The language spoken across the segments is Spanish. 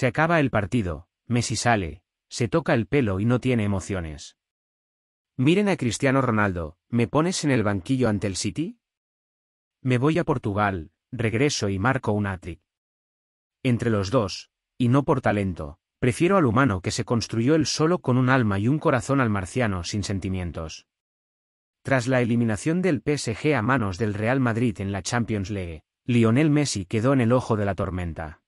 Se acaba el partido, Messi sale, se toca el pelo y no tiene emociones. Miren a Cristiano Ronaldo, ¿me pones en el banquillo ante el City? Me voy a Portugal, regreso y marco un hat Entre los dos, y no por talento, prefiero al humano que se construyó él solo con un alma y un corazón al marciano sin sentimientos. Tras la eliminación del PSG a manos del Real Madrid en la Champions League, Lionel Messi quedó en el ojo de la tormenta.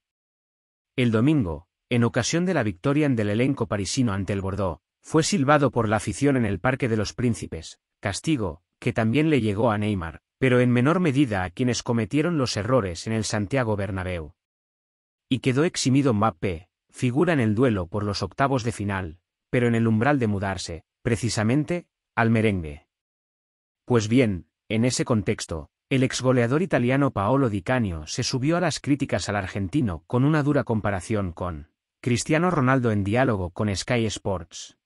El domingo, en ocasión de la victoria en del elenco parisino ante el Bordeaux, fue silbado por la afición en el Parque de los Príncipes, castigo, que también le llegó a Neymar, pero en menor medida a quienes cometieron los errores en el Santiago Bernabéu. Y quedó eximido Mbappé, figura en el duelo por los octavos de final, pero en el umbral de mudarse, precisamente, al merengue. Pues bien, en ese contexto, el exgoleador italiano Paolo Di Canio se subió a las críticas al argentino con una dura comparación con Cristiano Ronaldo en diálogo con Sky Sports.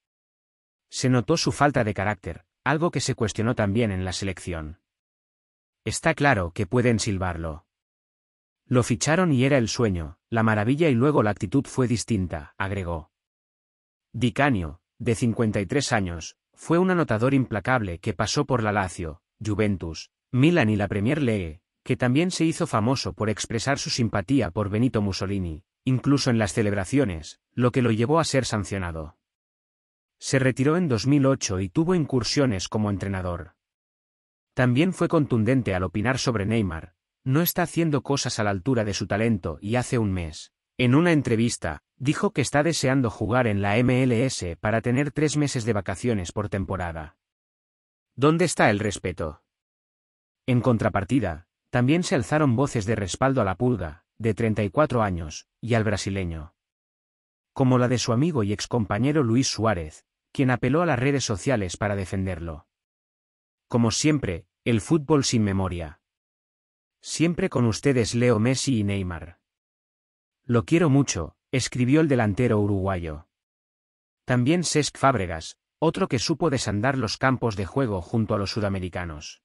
Se notó su falta de carácter, algo que se cuestionó también en la selección. Está claro que pueden silbarlo. Lo ficharon y era el sueño, la maravilla y luego la actitud fue distinta, agregó. Di Canio, de 53 años, fue un anotador implacable que pasó por la Lazio, Juventus, Milan y la Premier League, que también se hizo famoso por expresar su simpatía por Benito Mussolini, incluso en las celebraciones, lo que lo llevó a ser sancionado. Se retiró en 2008 y tuvo incursiones como entrenador. También fue contundente al opinar sobre Neymar, no está haciendo cosas a la altura de su talento y hace un mes, en una entrevista, dijo que está deseando jugar en la MLS para tener tres meses de vacaciones por temporada. ¿Dónde está el respeto? En contrapartida, también se alzaron voces de respaldo a la pulga, de 34 años, y al brasileño. Como la de su amigo y excompañero Luis Suárez, quien apeló a las redes sociales para defenderlo. Como siempre, el fútbol sin memoria. Siempre con ustedes Leo Messi y Neymar. Lo quiero mucho, escribió el delantero uruguayo. También Sesc Fábregas, otro que supo desandar los campos de juego junto a los sudamericanos.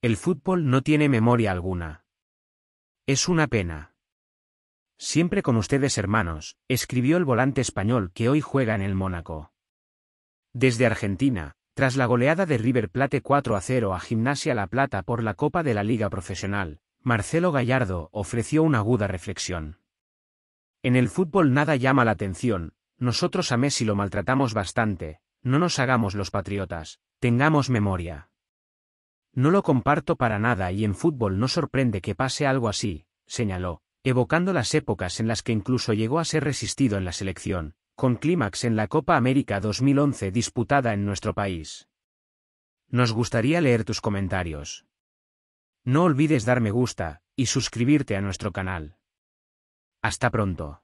El fútbol no tiene memoria alguna. Es una pena. Siempre con ustedes hermanos, escribió el volante español que hoy juega en el Mónaco. Desde Argentina, tras la goleada de River Plate 4 a 0 a Gimnasia La Plata por la Copa de la Liga Profesional, Marcelo Gallardo ofreció una aguda reflexión. En el fútbol nada llama la atención, nosotros a Messi lo maltratamos bastante, no nos hagamos los patriotas, tengamos memoria. No lo comparto para nada y en fútbol no sorprende que pase algo así, señaló, evocando las épocas en las que incluso llegó a ser resistido en la selección, con clímax en la Copa América 2011 disputada en nuestro país. Nos gustaría leer tus comentarios. No olvides dar me gusta y suscribirte a nuestro canal. Hasta pronto.